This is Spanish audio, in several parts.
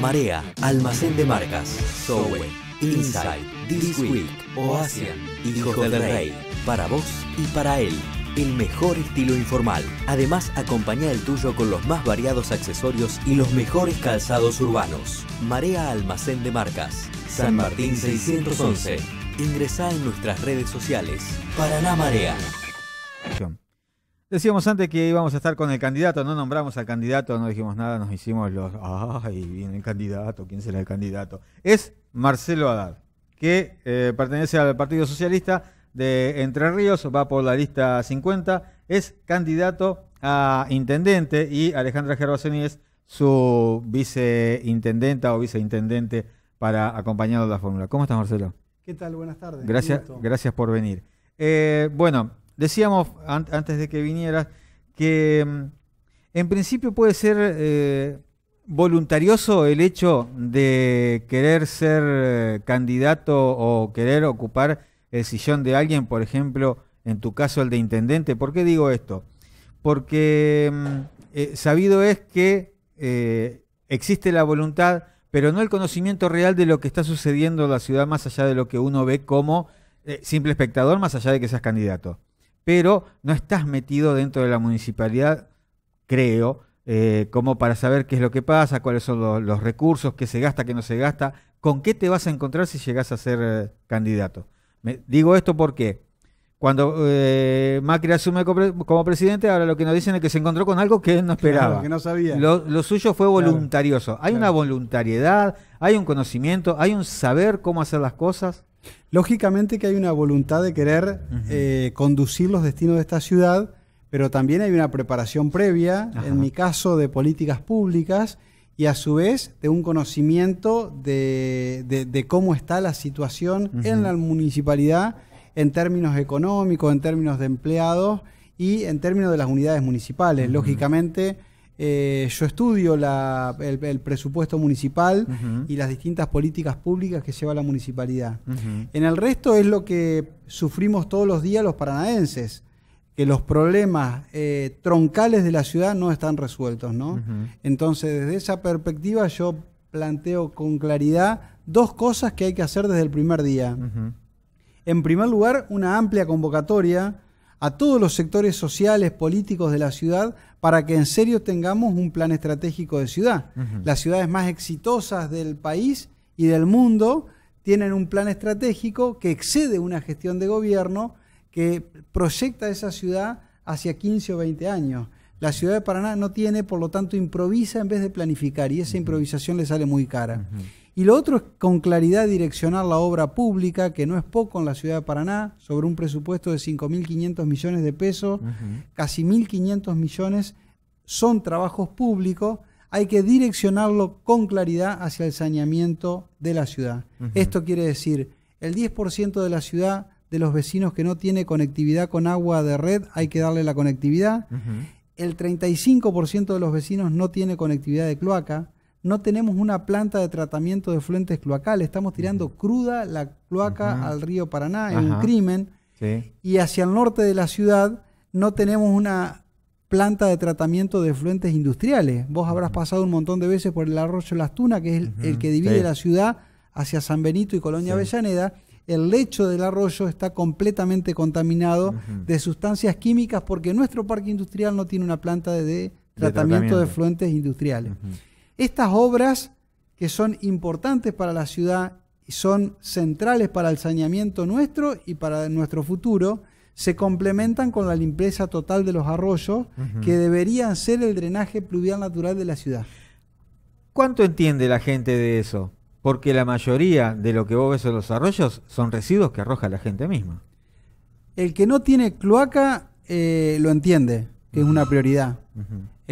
Marea, Almacén de Marcas, Zoe, Inside, This Week, Oasian, Hijo del Rey. Para vos y para él, el mejor estilo informal. Además, acompaña el tuyo con los más variados accesorios y los mejores calzados urbanos. Marea Almacén de Marcas, San Martín 611. Ingresa en nuestras redes sociales. Paraná Marea. Decíamos antes que íbamos a estar con el candidato, no nombramos al candidato, no dijimos nada, nos hicimos los, ay, viene el candidato, ¿quién será el candidato? Es Marcelo Haddad, que eh, pertenece al Partido Socialista de Entre Ríos, va por la lista 50, es candidato a intendente y Alejandra Gervasoni es su viceintendenta o viceintendente para acompañarlo a la fórmula. ¿Cómo estás, Marcelo? ¿Qué tal? Buenas tardes. Gracias, gracias por venir. Eh, bueno, Decíamos antes de que vinieras que mm, en principio puede ser eh, voluntarioso el hecho de querer ser eh, candidato o querer ocupar el sillón de alguien, por ejemplo, en tu caso el de intendente. ¿Por qué digo esto? Porque mm, eh, sabido es que existe la voluntad, pero no el conocimiento real de lo que está sucediendo en la ciudad más allá de lo que uno ve como simple espectador, más allá de que seas candidato pero no estás metido dentro de la municipalidad, creo, eh, como para saber qué es lo que pasa, cuáles son los, recursos, qué se gasta, qué no se gasta, con qué te vas a encontrar si llegas a ser eh, candidato. Me, digo esto porque cuando eh, Macri asume como presidente, ahora lo que nos dicen es que se encontró con algo que él no esperaba. Lo, suyo fue voluntarioso. hay una voluntariedad, hay un conocimiento, hay un saber cómo hacer las cosas Lógicamente que hay una voluntad de querer eh, conducir los destinos de esta ciudad, pero también hay una preparación previa, en mi caso, de políticas públicas y a su vez de un conocimiento de, cómo está la situación en la municipalidad en términos económicos, en términos de empleados y en términos de las unidades municipales. Lógicamente eh, yo estudio el, presupuesto municipal y las distintas políticas públicas que lleva la municipalidad. En el resto es lo que sufrimos todos los días los paranaenses, que los problemas eh, troncales de la ciudad no están resueltos. Entonces, desde esa perspectiva yo planteo con claridad dos cosas que hay que hacer desde el primer día. En primer lugar, una amplia convocatoria a todos los sectores sociales, políticos de la ciudad, para que en serio tengamos un plan estratégico de ciudad. Las ciudades más exitosas del país y del mundo tienen un plan estratégico que excede una gestión de gobierno que proyecta esa ciudad hacia 15 o 20 años. La ciudad de Paraná no tiene, por lo tanto, improvisa en vez de planificar y esa improvisación le sale muy cara. Y lo otro es con claridad direccionar la obra pública, que no es poco en la ciudad de Paraná, sobre un presupuesto de 5.500 millones de pesos, casi 1.500 millones son trabajos públicos, hay que direccionarlo con claridad hacia el saneamiento de la ciudad. Esto quiere decir, el 10% de la ciudad, de los vecinos que no tiene conectividad con agua de red, hay que darle la conectividad. El 35% de los vecinos no tiene conectividad de cloaca no tenemos una planta de tratamiento de fluentes cloacales, estamos tirando cruda la cloaca al río Paraná, en un crimen. Y hacia el norte de la ciudad no tenemos una planta de tratamiento de fluentes industriales. Vos habrás pasado un montón de veces por el arroyo Las Tunas, que es el, que divide la ciudad hacia San Benito y Colonia Avellaneda. El lecho del arroyo está completamente contaminado de sustancias químicas porque nuestro parque industrial no tiene una planta de, tratamiento, tratamiento, de fluentes industriales. Estas obras que son importantes para la ciudad y son centrales para el saneamiento nuestro y para nuestro futuro, se complementan con la limpieza total de los arroyos, que deberían ser el drenaje pluvial natural de la ciudad. ¿Cuánto entiende la gente de eso? Porque la mayoría de lo que vos ves en los arroyos son residuos que arroja la gente misma. El que no tiene cloaca eh, lo entiende, que es una prioridad.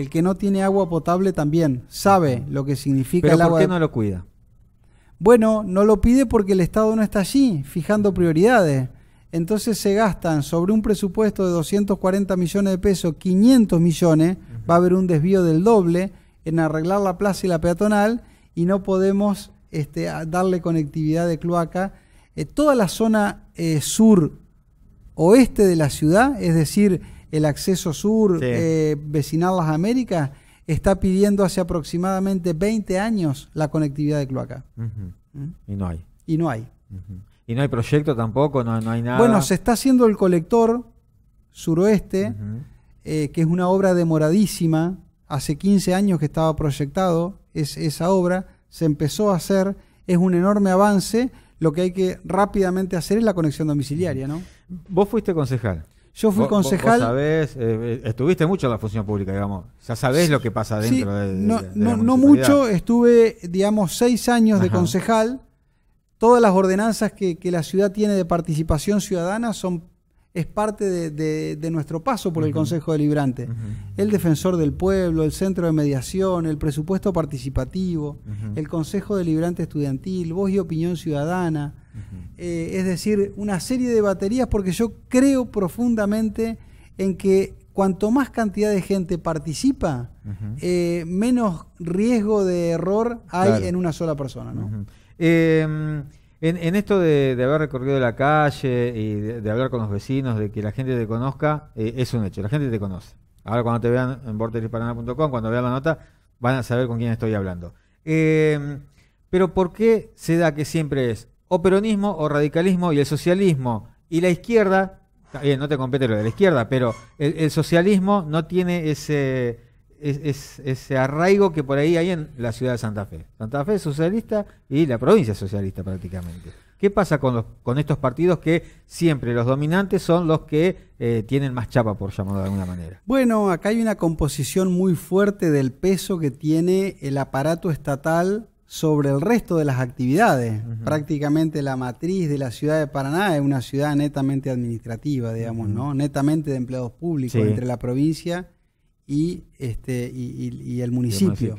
El que no tiene agua potable también sabe lo que significa el agua. ¿Por qué no lo cuida? Bueno, no lo pide porque el Estado no está allí, fijando prioridades. Entonces se gastan sobre un presupuesto de 240 millones de pesos, 500 millones, va a haber un desvío del doble en arreglar la plaza y la peatonal y no podemos este, darle conectividad de cloaca. Eh, toda la zona eh, sur oeste de la ciudad, es decir, el acceso sur, sí. eh, Las Américas, está pidiendo hace aproximadamente 20 años la conectividad de cloaca. ¿Mm? Y no hay. Y no hay. Y no hay proyecto tampoco, no, no, hay nada. Bueno, se está haciendo el colector suroeste, eh, que es una obra demoradísima. Hace 15 años que estaba proyectado es, esa obra, se empezó a hacer, es un enorme avance. Lo que hay que rápidamente hacer es la conexión domiciliaria, ¿no? Vos fuiste concejal. Yo fui concejal. Vos sabés, eh, eh, estuviste mucho en la función pública, digamos. Ya sabes lo que pasa dentro no, mucho, estuve, digamos, seis años de concejal. Todas las ordenanzas que, la ciudad tiene de participación ciudadana son es parte de, nuestro paso por el Consejo Deliberante. El defensor del pueblo, el centro de mediación, el presupuesto participativo, el Consejo Deliberante Estudiantil, voz y opinión ciudadana, eh, es decir, una serie de baterías porque yo creo profundamente en que cuanto más cantidad de gente participa, eh, menos riesgo de error hay en una sola persona. Em, en, esto de, haber recorrido la calle y de, hablar con los vecinos, de que la gente te conozca, eh, es un hecho, la gente te conoce. Ahora cuando te vean en borderisparana.com, cuando vean la nota, van a saber con quién estoy hablando. Em, pero ¿por qué se da que siempre es o peronismo o radicalismo y el socialismo. Y la izquierda, bien, no te compete lo de la izquierda, pero el, socialismo no tiene ese, arraigo que por ahí hay en la ciudad de Santa Fe. Santa Fe es socialista y la provincia es socialista prácticamente. ¿Qué pasa con, los, con estos partidos que siempre los dominantes son los que eh, tienen más chapa, por llamarlo de alguna manera? Bueno, acá hay una composición muy fuerte del peso que tiene el aparato estatal sobre el resto de las actividades. Prácticamente la matriz de la ciudad de Paraná es una ciudad netamente administrativa, digamos, ¿no? Netamente de empleados públicos entre la provincia y, este, Y el municipio.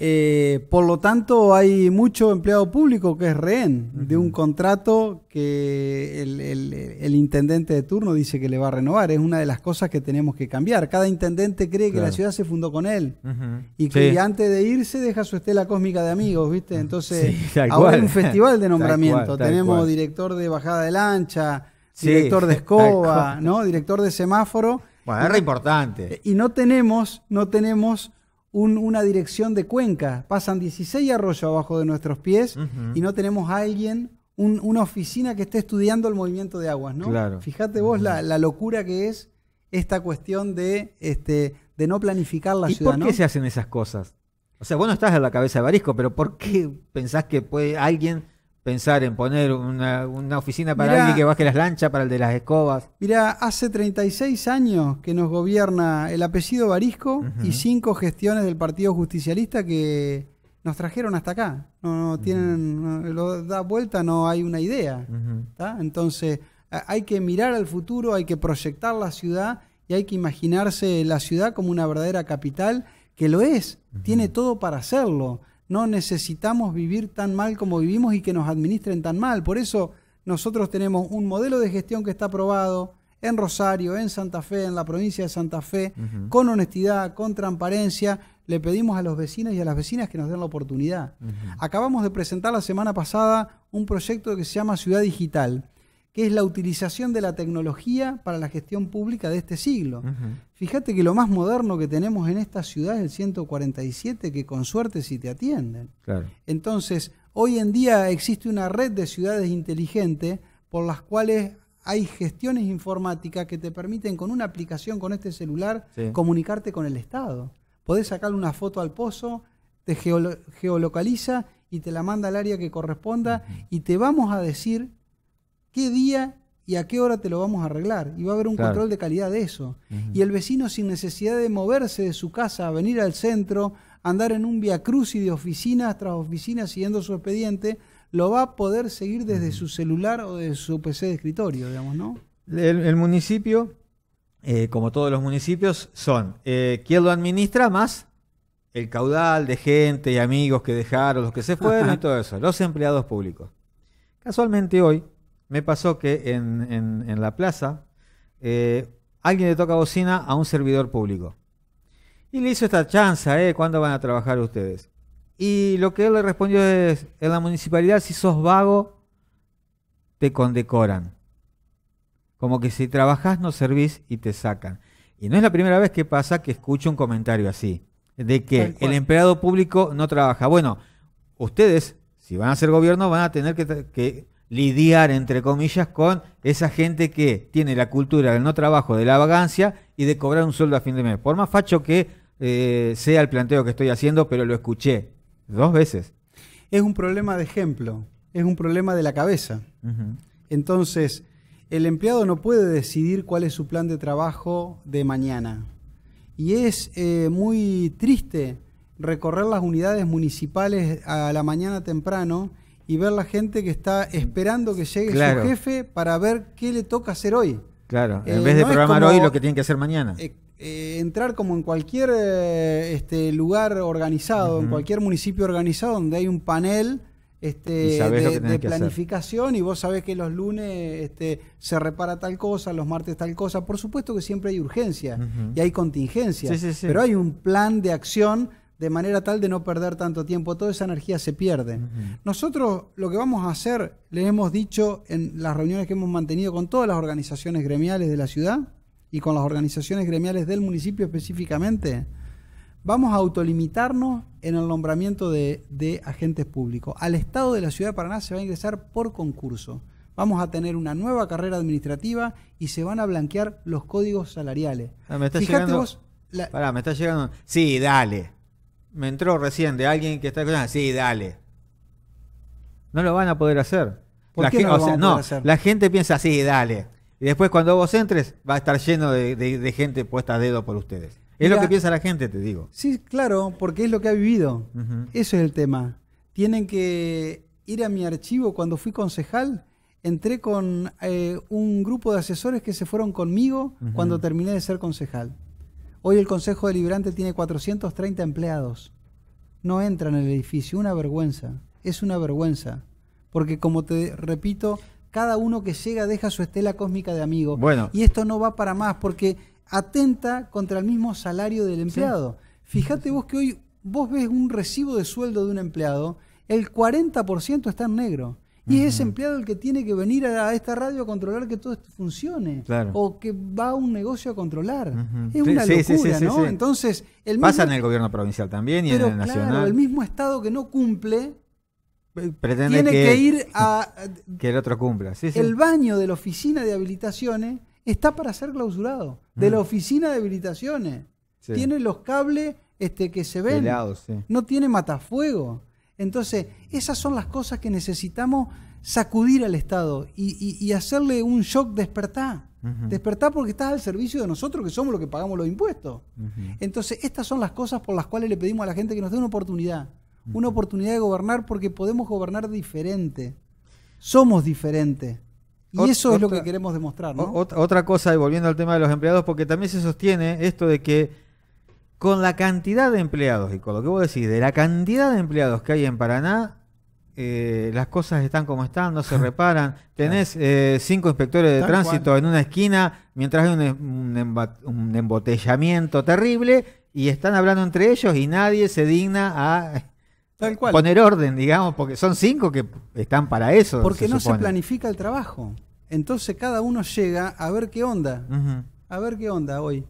Eh, por lo tanto, hay mucho empleado público que es rehén de un contrato que el, intendente de turno dice que le va a renovar. Es una de las cosas que tenemos que cambiar. Cada intendente cree que la ciudad se fundó con él y que antes de irse deja su estela cósmica de amigos, ¿viste? Entonces, ahora hay un festival de nombramiento. tenemos director de bajada de lancha, director de escoba, ¿no? Director de semáforo. Bueno, es re importante. Y no tenemos, no tenemos una dirección de cuenca. Pasan 16 arroyos abajo de nuestros pies y no tenemos a alguien, una oficina que esté estudiando el movimiento de aguas, ¿no? Claro. Fíjate vos la, locura que es esta cuestión de, este, de no planificar la ¿Y ¿Por qué se hacen esas cosas? O sea, vos estás en la cabeza de Barisco, pero ¿por qué pensás que puede alguien pensar en poner una, oficina para alguien que baje las lanchas, para el de las escobas. Mirá, hace 36 años que nos gobierna el apellido Barisco y cinco gestiones del Partido Justicialista que nos trajeron hasta acá. No, tienen, lo da vuelta, no hay una idea. Entonces, hay que mirar al futuro, hay que proyectar la ciudad y hay que imaginarse la ciudad como una verdadera capital, que lo es, tiene todo para hacerlo no necesitamos vivir tan mal como vivimos y que nos administren tan mal. Por eso nosotros tenemos un modelo de gestión que está aprobado en Rosario, en Santa Fe, en la provincia de Santa Fe, con honestidad, con transparencia. Le pedimos a los vecinos y a las vecinas que nos den la oportunidad. Acabamos de presentar la semana pasada un proyecto que se llama Ciudad Digital que es la utilización de la tecnología para la gestión pública de este siglo. Fíjate que lo más moderno que tenemos en esta ciudad es el 147, que con suerte si te atienden. Entonces, hoy en día existe una red de ciudades inteligentes por las cuales hay gestiones informáticas que te permiten con una aplicación, con este celular, comunicarte con el Estado. Podés sacar una foto al pozo, te geolocaliza y te la manda al área que corresponda y te vamos a decir qué día y a qué hora te lo vamos a arreglar. Y va a haber un control de calidad de eso. Y el vecino sin necesidad de moverse de su casa, venir al centro, andar en un y de oficinas tras oficinas siguiendo su expediente, lo va a poder seguir desde su celular o desde su PC de escritorio, digamos, ¿no? El, municipio, eh, como todos los municipios, son eh, quien lo administra más el caudal de gente y amigos que dejaron, los que se fueron y todo eso, los empleados públicos. Casualmente hoy, me pasó que en, la plaza eh, alguien le toca bocina a un servidor público. Y le hizo esta chanza, ¿eh? ¿Cuándo van a trabajar ustedes? Y lo que él le respondió es, en la municipalidad si sos vago, te condecoran. Como que si trabajás no servís y te sacan. Y no es la primera vez que pasa que escucho un comentario así, de que el empleado público no trabaja. Bueno, ustedes, si van a ser gobierno, van a tener que lidiar, entre comillas, con esa gente que tiene la cultura del no trabajo, de la vagancia y de cobrar un sueldo a fin de mes. Por más facho que eh, sea el planteo que estoy haciendo, pero lo escuché dos veces. Es un problema de ejemplo, es un problema de la cabeza. Entonces, el empleado no puede decidir cuál es su plan de trabajo de mañana. Y es eh, muy triste recorrer las unidades municipales a la mañana temprano y ver la gente que está esperando que llegue su jefe para ver qué le toca hacer hoy. Claro, en eh, vez de programar hoy lo que tiene que hacer mañana. Eh, eh, entrar como en cualquier este, lugar organizado, en cualquier municipio organizado donde hay un panel este, de, planificación y vos sabés que los lunes este, se repara tal cosa, los martes tal cosa. Por supuesto que siempre hay urgencia y hay contingencia, pero hay un plan de acción de manera tal de no perder tanto tiempo. Toda esa energía se pierde. Nosotros lo que vamos a hacer, le hemos dicho en las reuniones que hemos mantenido con todas las organizaciones gremiales de la ciudad y con las organizaciones gremiales del municipio específicamente, vamos a autolimitarnos en el nombramiento de, agentes públicos. Al Estado de la Ciudad de Paraná se va a ingresar por concurso. Vamos a tener una nueva carrera administrativa y se van a blanquear los códigos salariales. Ah, me está llegando... Sí, dale me entró recién de alguien que está escuchando, sí, dale. No lo van a poder hacer. la gente, no, la gente piensa, sí, dale. Y después cuando vos entres va a estar lleno de, gente puesta a dedo por ustedes. Es lo que piensa la gente, te digo. Sí, claro, porque es lo que ha vivido. Eso es el tema. Tienen que ir a mi archivo. Cuando fui concejal, entré con eh, un grupo de asesores que se fueron conmigo cuando terminé de ser concejal. Hoy el Consejo Deliberante tiene 430 empleados. No entran en el edificio, una vergüenza. Es una vergüenza. Porque como te repito, cada uno que llega deja su estela cósmica de amigo. Bueno. Y esto no va para más porque atenta contra el mismo salario del empleado. Fíjate vos que hoy vos ves un recibo de sueldo de un empleado, el 40% está en negro. Y es ese empleado el que tiene que venir a, esta radio a controlar que todo esto funcione. O que va a un negocio a controlar. Es una locura, ¿no? Entonces, Pasa en el gobierno provincial también y en el nacional. Claro, el mismo Estado que no cumple Pretende tiene que, ir a... que el otro cumpla. El baño de la oficina de habilitaciones está para ser clausurado. De mm. la oficina de habilitaciones. Tiene los cables este, que se ven. no tiene matafuego. Entonces, esas son las cosas que necesitamos sacudir al Estado y, hacerle un shock despertar. Despertar porque estás al servicio de nosotros, que somos los que pagamos los impuestos. Entonces, estas son las cosas por las cuales le pedimos a la gente que nos dé una oportunidad. Una oportunidad de gobernar porque podemos gobernar diferente. Somos diferentes. Y eso es lo que queremos demostrar. Otra cosa, y volviendo al tema de los empleados, porque también se sostiene esto de que con la cantidad de empleados y con lo que vos decís, de la cantidad de empleados que hay en Paraná, eh, las cosas están como están, no se reparan. Tenés eh, cinco inspectores de tránsito en una esquina, mientras hay em-, un, embotellamiento terrible, y están hablando entre ellos y nadie se digna a poner orden, digamos, porque son cinco que están para eso. Porque no se planifica el trabajo. Entonces cada uno llega a ver qué onda, a ver qué onda hoy.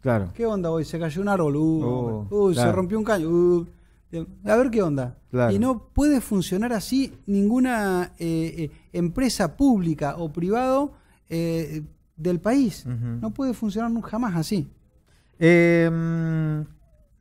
Claro. ¿Qué onda hoy? Se cayó un árbol, oh, se rompió un caño, a ver qué onda. Y no puede funcionar así ninguna eh, eh, empresa pública o privado eh, del país. No puede funcionar jamás así. Em,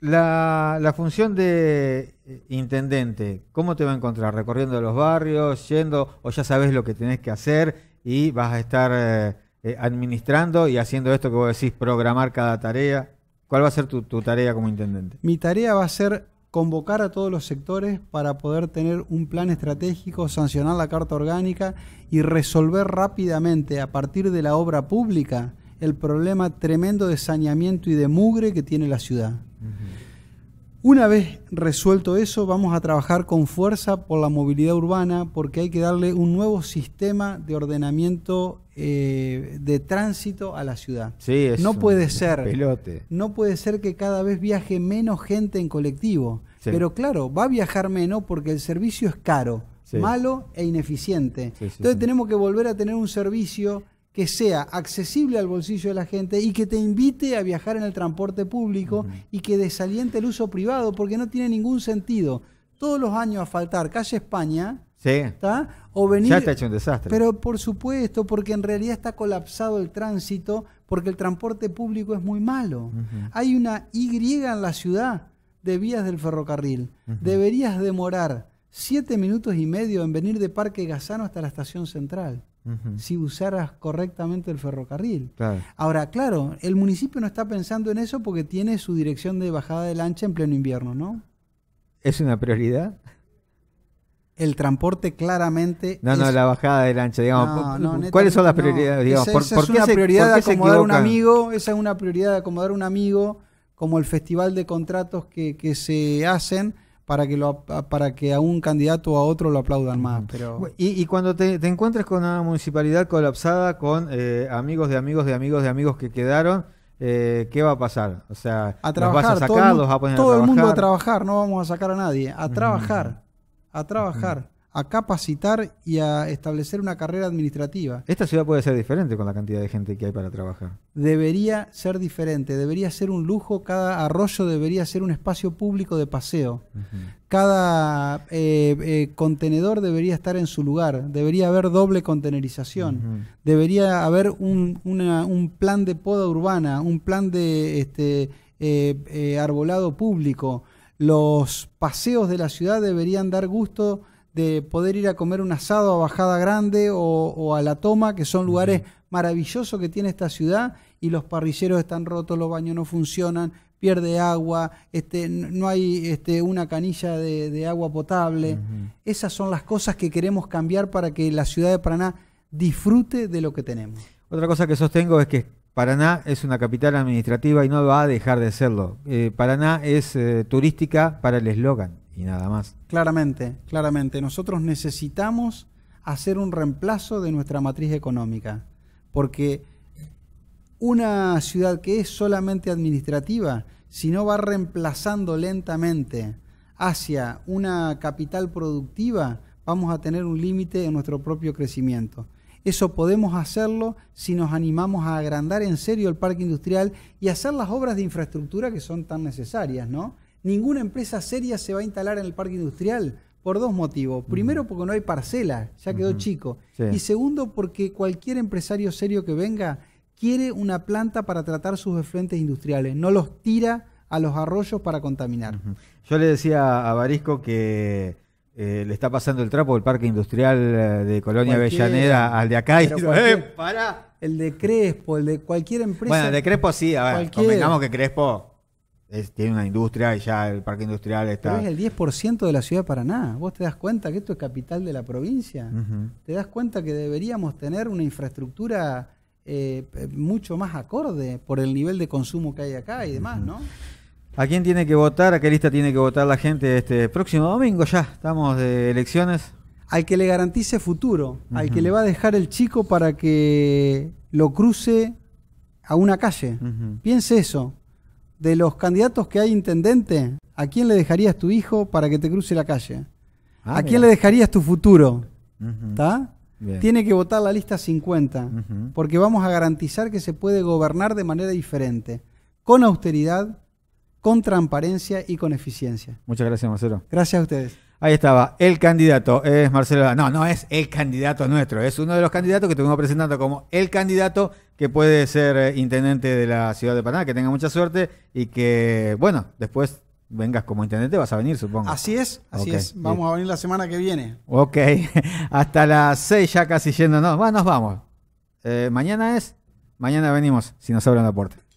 la, la, función de intendente, ¿cómo te va a encontrar? ¿Recorriendo los barrios, yendo, o ya sabes lo que tenés que hacer y vas a estar eh, administrando y haciendo esto que vos decís, programar cada tarea? ¿Cuál va a ser tu, tarea como intendente? Mi tarea va a ser convocar a todos los sectores para poder tener un plan estratégico, sancionar la carta orgánica y resolver rápidamente a partir de la obra pública el problema tremendo de saneamiento y de mugre que tiene la ciudad. Una vez resuelto eso, vamos a trabajar con fuerza por la movilidad urbana porque hay que darle un nuevo sistema de ordenamiento eh, de tránsito a la ciudad. es no puede ser, no puede ser que cada vez viaje menos gente en colectivo. Pero claro, va a viajar menos porque el servicio es caro, malo e ineficiente. Entonces tenemos que volver a tener un servicio que sea accesible al bolsillo de la gente y que te invite a viajar en el transporte público y que desaliente el uso privado porque no tiene ningún sentido. Todos los años a faltar calle España Sí. ¿Está? O venir, ya hecho un desastre. Pero por supuesto, porque en realidad está colapsado el tránsito, porque el transporte público es muy malo. Hay una Y en la ciudad de vías del ferrocarril. Deberías demorar siete minutos y medio en venir de Parque Gazano hasta la estación central. si usaras correctamente el ferrocarril. Ahora, claro, el municipio no está pensando en eso porque tiene su dirección de bajada de lancha en pleno invierno, ¿no? ¿Es una prioridad? el transporte claramente. No, no, la bajada del ancho, digamos. ¿Cuáles son las prioridades? Digamos? Esa, es una prioridad de acomodar un amigo, esa es una prioridad acomodar un amigo, como el festival de contratos que, se hacen para que lo para que a un candidato o a otro lo aplaudan más. Pero... Y, cuando te, encuentres con una municipalidad colapsada con eh, amigos de amigos de amigos de amigos que quedaron, eh, ¿qué va a pasar? O sea, a vas a sacarlos. todo, a poner a trabajar. el mundo a trabajar, no vamos a sacar a nadie, a trabajar a trabajar, a capacitar y a establecer una carrera administrativa. Esta ciudad puede ser diferente con la cantidad de gente que hay para trabajar. Debería ser diferente, debería ser un lujo, cada arroyo debería ser un espacio público de paseo, cada eh, eh, contenedor debería estar en su lugar, debería haber doble contenerización, debería haber un, plan de poda urbana, un plan de este, eh, arbolado público los paseos de la ciudad deberían dar gusto de poder ir a comer un asado a Bajada Grande o, a La Toma, que son lugares maravillosos que tiene esta ciudad y los parrilleros están rotos, los baños no funcionan, pierde agua, este, no hay este, una canilla de, agua potable. Esas son las cosas que queremos cambiar para que la ciudad de Paraná disfrute de lo que tenemos. Otra cosa que sostengo es que Paraná es una capital administrativa y no va a dejar de serlo. Eh, Paraná es eh, turística para el eslogan y nada más. Claramente, claramente. Nosotros necesitamos hacer un reemplazo de nuestra matriz económica, porque una ciudad que es solamente administrativa, si no va reemplazando lentamente hacia una capital productiva, vamos a tener un límite en nuestro propio crecimiento. Eso podemos hacerlo si nos animamos a agrandar en serio el parque industrial y hacer las obras de infraestructura que son tan necesarias, ¿no? Ninguna empresa seria se va a instalar en el parque industrial por dos motivos. Primero, porque no hay parcela, ya quedó chico. Y segundo, porque cualquier empresario serio que venga quiere una planta para tratar sus efluentes industriales, no los tira a los arroyos para contaminar. Yo le decía a Barisco que eh, le está pasando el trapo del parque industrial eh, de Colonia Avellaneda al de acá y eh". para! El de Crespo, el de cualquier empresa. Bueno, el de Crespo sí, a ver, cualquier... que Crespo tiene una industria y ya el parque industrial está. es el 10% de la ciudad de Paraná. Vos te das cuenta que esto es capital de la provincia. Te das cuenta que deberíamos tener una infraestructura eh, mucho más acorde por el nivel de consumo que hay acá y demás, ¿no? ¿A quién tiene que votar? ¿A qué lista tiene que votar la gente este próximo domingo? Ya estamos de elecciones. Al que le garantice futuro, al que le va a dejar el chico para que lo cruce a una calle. Piense eso. De los candidatos que hay intendente, ¿a quién le dejarías tu hijo para que te cruce la calle? Ah, ¿A quién le dejarías tu futuro? ¿Está? Tiene que votar la lista 50, porque vamos a garantizar que se puede gobernar de manera diferente, con austeridad, con transparencia y con eficiencia. Muchas gracias, Marcelo. Gracias a ustedes. Ahí estaba, el candidato es Marcelo. No, no es el candidato nuestro, es uno de los candidatos que estuvimos presentando como el candidato que puede ser eh, intendente de la ciudad de Panamá, Que tenga mucha suerte y que, bueno, después vengas como intendente, vas a venir, supongo. Así es, así es. Vamos a venir la semana que viene. Ok, hasta las seis ya casi yéndonos. Bueno, nos vamos. Eh, mañana es, mañana venimos, si nos abren la puerta.